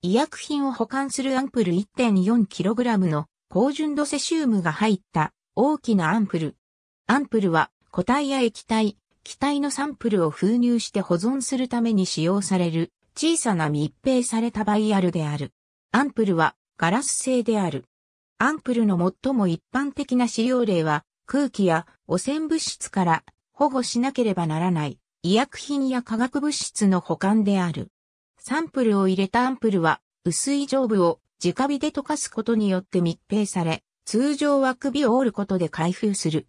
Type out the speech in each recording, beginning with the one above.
医薬品を保管するアンプル 1.4kg の高純度セシウムが入った大きなアンプル。アンプルは固体や液体、気体のサンプルを封入して保存するために使用される小さな密閉されたバイアルである。アンプルはガラス製である。アンプルの最も一般的な使用例は空気や汚染物質から保護しなければならない医薬品や化学物質の保管である。サンプルを入れたアンプルは、薄い上部を直火で溶かすことによって密閉され、通常は首を折ることで開封する。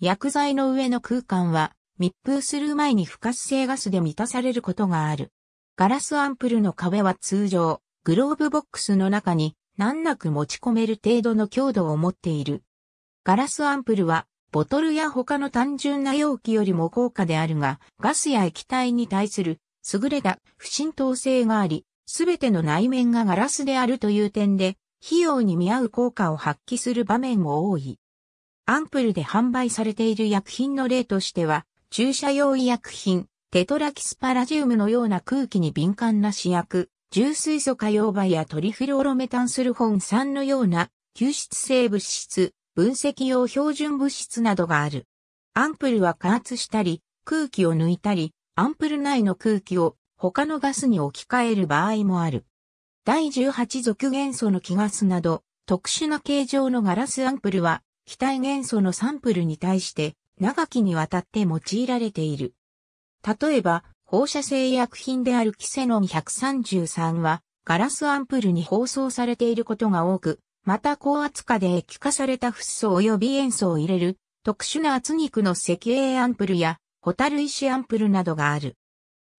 薬剤の上の空間は、密封する前に不活性ガスで満たされることがある。ガラスアンプルの壁は通常、グローブボックスの中に難なく持ち込める程度の強度を持っている。ガラスアンプルは、ボトルや他の単純な容器よりも高価であるが、ガスや液体に対する優れた不浸透性があり、すべての内面がガラスであるという点で、費用に見合う効果を発揮する場面も多い。アンプルで販売されている薬品の例としては、注射用医薬品、テトラキスパラジウムのような空気に敏感な試薬、重水素化用媒やトリフローロメタンスルホン酸のような吸湿性物質、分析用標準物質などがある。アンプルは加圧したり、空気を抜いたり、アンプル内の空気を他のガスに置き換える場合もある。第18属元素の気ガスなど、特殊な形状のガラスアンプルは、気体元素のサンプルに対して長きにわたって用いられている。例えば、放射性医薬品であるキセノン133は、ガラスアンプルに包装されていることが多く、また高圧化で液化されたフッ素及び塩素を入れる、特殊な圧肉の石英アンプルや、ホタル石アンプルなどがある。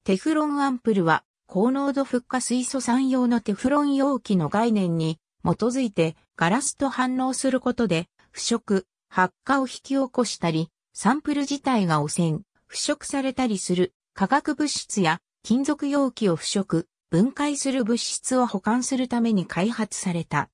テフロンアンプルは、高濃度復化水素酸用のテフロン容器の概念に基づいてガラスと反応することで腐食、発火を引き起こしたり、サンプル自体が汚染、腐食されたりする化学物質や金属容器を腐食、分解する物質を保管するために開発された。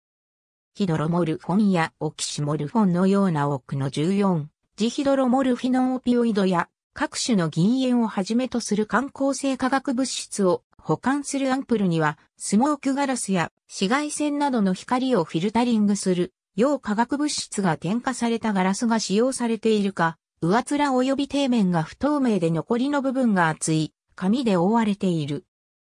ヒドロモルフォンやオキシモルフォンのような多くの14、ジヒドロモルフィノンオピオイドや各種の銀塩をはじめとする観光性化学物質を保管するアンプルには、スモークガラスや紫外線などの光をフィルタリングする、要化学物質が添加されたガラスが使用されているか、上面及び底面が不透明で残りの部分が厚い、紙で覆われている。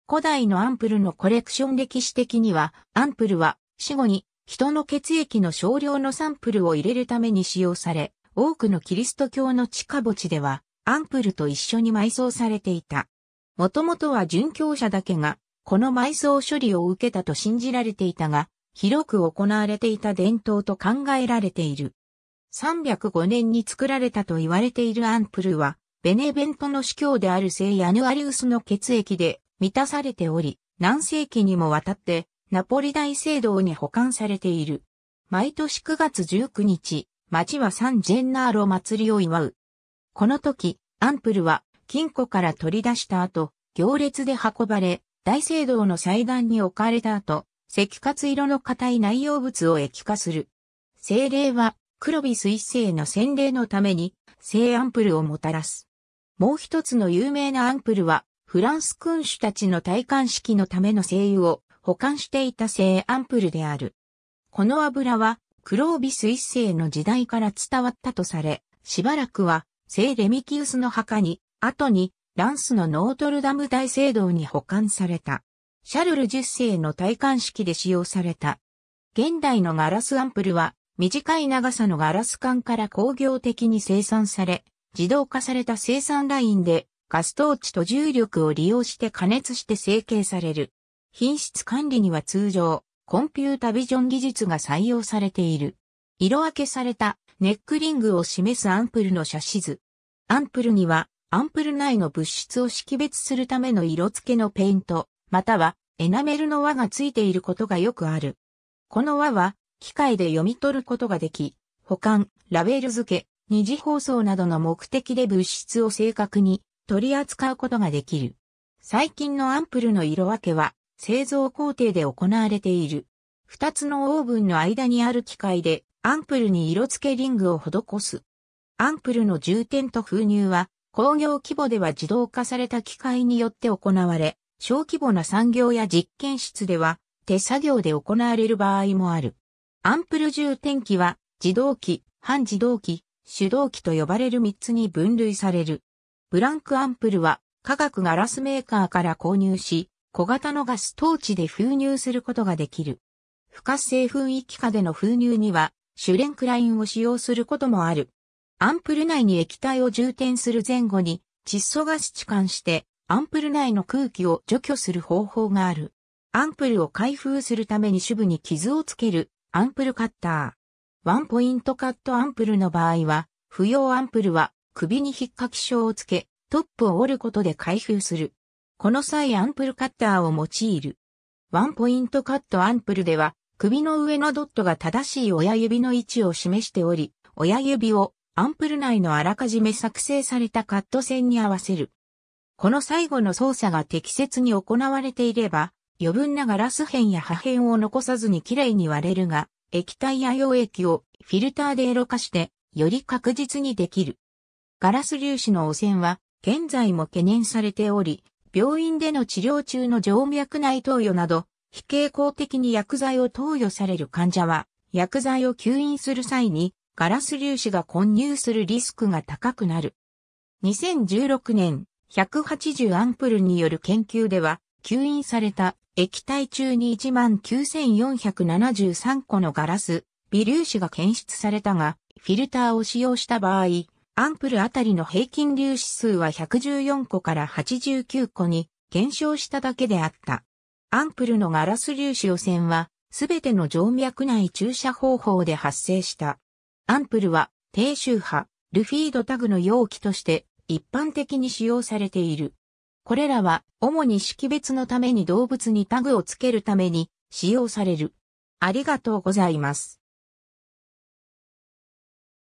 古代のアンプルのコレクション歴史的には、アンプルは死後に人の血液の少量のサンプルを入れるために使用され、多くのキリスト教の地下墓地ではアンプルと一緒に埋葬されていた。もともとは殉教者だけが、この埋葬処理を受けたと信じられていたが、広く行われていた伝統と考えられている。305年に作られたと言われているアンプルは、ベネベントの司教である聖ヤヌアリウスの血液で満たされており、何世紀にもわたってナポリ大聖堂に保管されている。毎年9月19日、町はサンジェンナーロ祭りを祝う。この時、アンプルは金庫から取り出した後、行列で運ばれ、大聖堂の祭壇に置かれた後、赤活色の硬い内容物を液化する。精霊は、黒ス水星の洗礼のために、聖アンプルをもたらす。もう一つの有名なアンプルは、フランス君主たちの戴冠式のための精油を保管していた聖アンプルである。この油は、黒ス水星の時代から伝わったとされ、しばらくは聖レミキウスの墓に、後に、ランスのノートルダム大聖堂に保管された。シャルル10世の戴冠式で使用された。現代のガラスアンプルは、短い長さのガラス管から工業的に生産され、自動化された生産ラインでガストーチと重力を利用して加熱して成形される。品質管理には通常、コンピュータビジョン技術が採用されている。色分けされたネックリングを示すアンプルの写真図。アンプルには、アンプル内の物質を識別するための色付けのペイント、またはエナメルの輪が付いていることがよくある。この輪は、機械で読み取ることができ、保管、ラベル付け、二次包装などの目的で物質を正確に取り扱うことができる。最近のアンプルの色分けは、製造工程で行われている。二つのオーブンの間にある機械で、アンプルに色付けリングを施す。アンプルの充填と封入は、工業規模では自動化された機械によって行われ、小規模な産業や実験室では手作業で行われる場合もある。アンプル充填機は自動機、半自動機、手動機と呼ばれる3つに分類される。ブランクアンプルは化学ガラスメーカーから購入し、小型のガストーチで封入することができる。不活性雰囲気下での封入には、シュレンクラインを使用することもある。アンプル内に液体を充填する前後に窒素ガス置換してアンプル内の空気を除去する方法がある。アンプルを開封するために主部に傷をつけるアンプルカッター。ワンポイントカットアンプルの場合は、不要アンプルは首に引っかき症をつけ、トップを折ることで開封する。この際アンプルカッターを用いる。ワンポイントカットアンプルでは、首の上のドットが正しい親指の位置を示しており、親指をアンプル内のあらかじめ作成されたカット線に合わせる。この最後の操作が適切に行われていれば、余分なガラス片や破片を残さずにきれいに割れるが、液体や溶液をフィルターでエロ化して、より確実にできる。ガラス粒子の汚染は、現在も懸念されており、病院での治療中の静脈内投与など、非傾向的に薬剤を投与される患者は、薬剤を吸引する際にガラス粒子が混入するリスクが高くなる。2016年、180アンプルによる研究では、吸引された液体中に19,473個のガラス、微粒子が検出されたが、フィルターを使用した場合、アンプルあたりの平均粒子数は114個から89個に減少しただけであった。アンプルのガラス粒子汚染は、すべての静脈内注射方法で発生した。アンプルは低周波、ルフィードタグの容器として一般的に使用されている。これらは主に識別のために動物にタグをつけるために使用される。ありがとうございます。